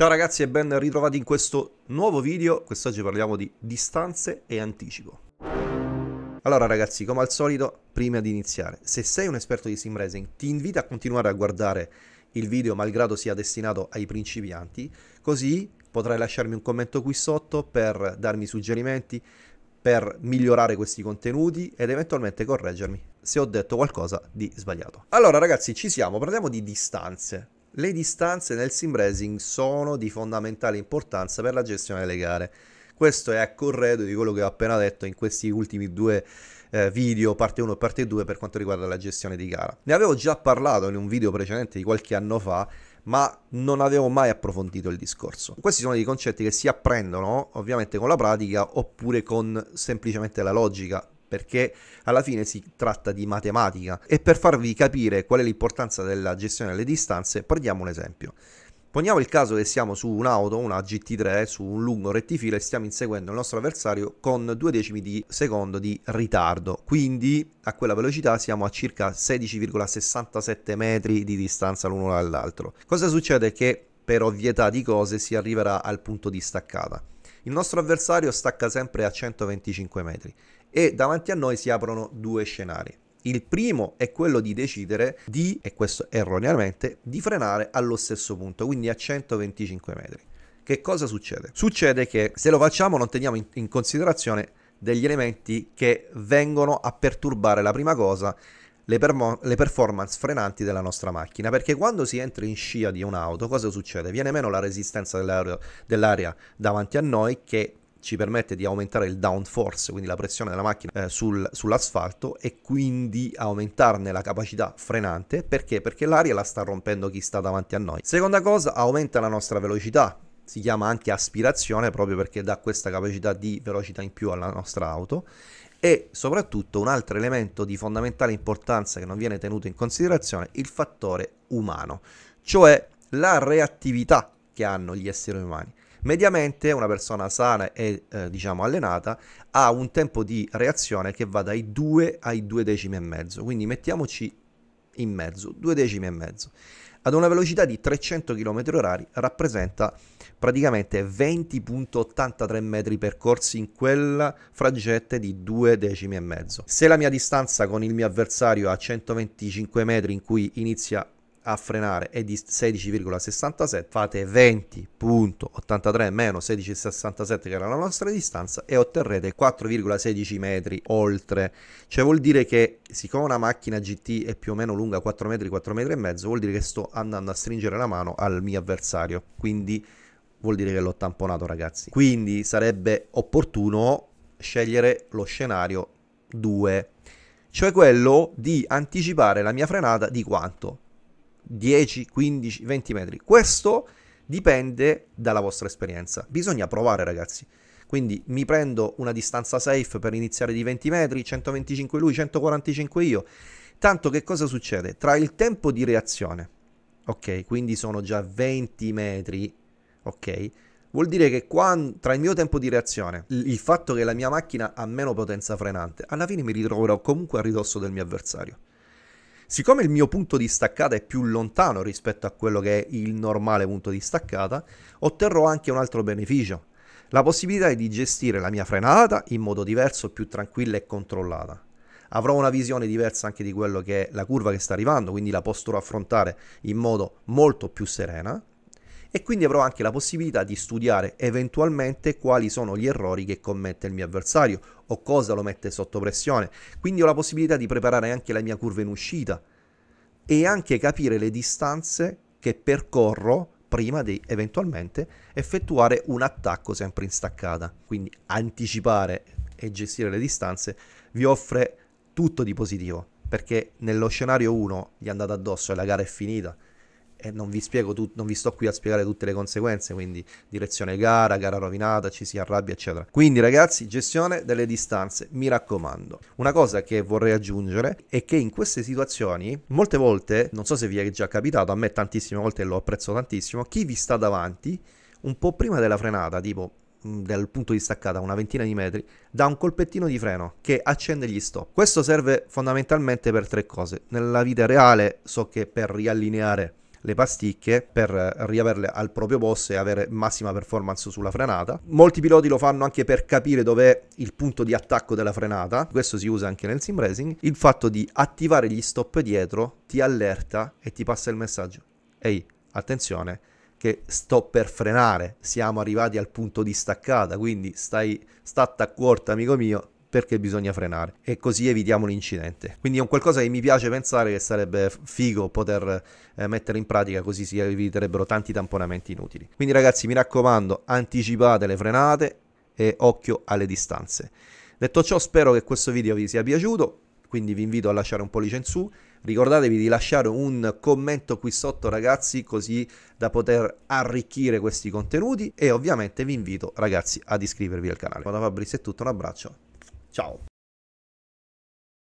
Ciao ragazzi e ben ritrovati in questo nuovo video, quest'oggi parliamo di distanze e anticipo. Allora ragazzi, come al solito, prima di iniziare, se sei un esperto di sim racing ti invito a continuare a guardare il video malgrado sia destinato ai principianti, così potrai lasciarmi un commento qui sotto per darmi suggerimenti, per migliorare questi contenuti ed eventualmente correggermi se ho detto qualcosa di sbagliato. Allora ragazzi, ci siamo, parliamo di distanze. Le distanze nel sim racing sono di fondamentale importanza per la gestione delle gare. Questo è a corredo di quello che ho appena detto in questi ultimi due eh, video, parte 1 e parte 2, per quanto riguarda la gestione di gara. Ne avevo già parlato in un video precedente di qualche anno fa, ma non avevo mai approfondito il discorso. Questi sono dei concetti che si apprendono ovviamente con la pratica oppure con semplicemente la logica perché alla fine si tratta di matematica e per farvi capire qual è l'importanza della gestione delle distanze prendiamo un esempio. Poniamo il caso che siamo su un'auto, una GT3, su un lungo rettifilo e stiamo inseguendo il nostro avversario con due decimi di secondo di ritardo, quindi a quella velocità siamo a circa 16,67 metri di distanza l'uno dall'altro. Cosa succede? Che per ovvietà di cose si arriverà al punto di staccata. Il nostro avversario stacca sempre a 125 metri e davanti a noi si aprono due scenari. Il primo è quello di decidere di, e questo erroneamente, di frenare allo stesso punto, quindi a 125 metri. Che cosa succede? Succede che se lo facciamo non teniamo in, in considerazione degli elementi che vengono a perturbare la prima cosa le, permo- le, performance frenanti della nostra macchina. Perché quando si entra in scia di un'auto, cosa succede? Viene meno la resistenza dell'aria davanti a noi che ci permette di aumentare il downforce, quindi la pressione della macchina eh, sul, sull'asfalto e quindi aumentarne la capacità frenante, perché? Perché l'aria la sta rompendo chi sta davanti a noi. Seconda cosa, aumenta la nostra velocità, si chiama anche aspirazione proprio perché dà questa capacità di velocità in più alla nostra auto e soprattutto un altro elemento di fondamentale importanza che non viene tenuto in considerazione il fattore umano, cioè la reattività che hanno gli esseri umani. Mediamente una persona sana e eh, diciamo allenata ha un tempo di reazione che va dai 2 ai 2 decimi e mezzo, quindi mettiamoci in mezzo, 2 decimi e mezzo. Ad una velocità di 300 km/h rappresenta praticamente 20.83 metri percorsi in quella fraggetta di 2 decimi e mezzo. Se la mia distanza con il mio avversario è a 125 metri in cui inizia a frenare è di 16,67, fate 20.83 meno 16,67 che era la nostra distanza e otterrete 4,16 metri oltre. Cioè vuol dire che siccome una macchina GT è più o meno lunga 4 metri, 4 metri e mezzo, vuol dire che sto andando a stringere la mano al mio avversario. Quindi vuol dire che l'ho tamponato ragazzi. Quindi sarebbe opportuno scegliere lo scenario 2, cioè quello di anticipare la mia frenata di quanto? 10, 15, 20 metri. Questo dipende dalla vostra esperienza. Bisogna provare, ragazzi. Quindi mi prendo una distanza safe per iniziare di 20 metri, 125 lui, 145 io. Tanto che cosa succede? Tra il tempo di reazione, ok, quindi sono già 20 metri, ok, vuol dire che quando, tra il mio tempo di reazione, il fatto che la mia macchina ha meno potenza frenante, alla fine mi ritroverò comunque a ridosso del mio avversario. Siccome il mio punto di staccata è più lontano rispetto a quello che è il normale punto di staccata, otterrò anche un altro beneficio, la possibilità di gestire la mia frenata in modo diverso, più tranquilla e controllata. Avrò una visione diversa anche di quello che è la curva che sta arrivando, quindi la posso affrontare in modo molto più serena e quindi avrò anche la possibilità di studiare eventualmente quali sono gli errori che commette il mio avversario o cosa lo mette sotto pressione. Quindi ho la possibilità di preparare anche la mia curva in uscita e anche capire le distanze che percorro prima di eventualmente effettuare un attacco sempre in staccata. Quindi anticipare e gestire le distanze vi offre tutto di positivo perché nello scenario 1 gli andate addosso e la gara è finita e non vi, tut- non vi sto qui a spiegare tutte le conseguenze, quindi direzione gara, gara rovinata, ci si arrabbia, eccetera. Quindi ragazzi, gestione delle distanze, mi raccomando. Una cosa che vorrei aggiungere è che in queste situazioni, molte volte, non so se vi è già capitato, a me tantissime volte lo apprezzo tantissimo, chi vi sta davanti un po' prima della frenata, tipo mm, dal punto di staccata una ventina di metri da un colpettino di freno che accende gli stop questo serve fondamentalmente per tre cose nella vita reale so che per riallineare le pasticche per riaverle al proprio posto e avere massima performance sulla frenata. Molti piloti lo fanno anche per capire dov'è il punto di attacco della frenata, questo si usa anche nel sim racing. Il fatto di attivare gli stop dietro ti allerta e ti passa il messaggio. Ehi, attenzione, che sto per frenare, siamo arrivati al punto di staccata, quindi stai statta a corta, amico mio, perché bisogna frenare e così evitiamo l'incidente. Quindi è un qualcosa che mi piace pensare che sarebbe figo poter eh, mettere in pratica così si eviterebbero tanti tamponamenti inutili. Quindi ragazzi mi raccomando anticipate le frenate e occhio alle distanze. Detto ciò spero che questo video vi sia piaciuto, quindi vi invito a lasciare un pollice in su, ricordatevi di lasciare un commento qui sotto ragazzi così da poter arricchire questi contenuti e ovviamente vi invito ragazzi ad iscrivervi al canale. Da Fabrizio è tutto, un abbraccio Tchau.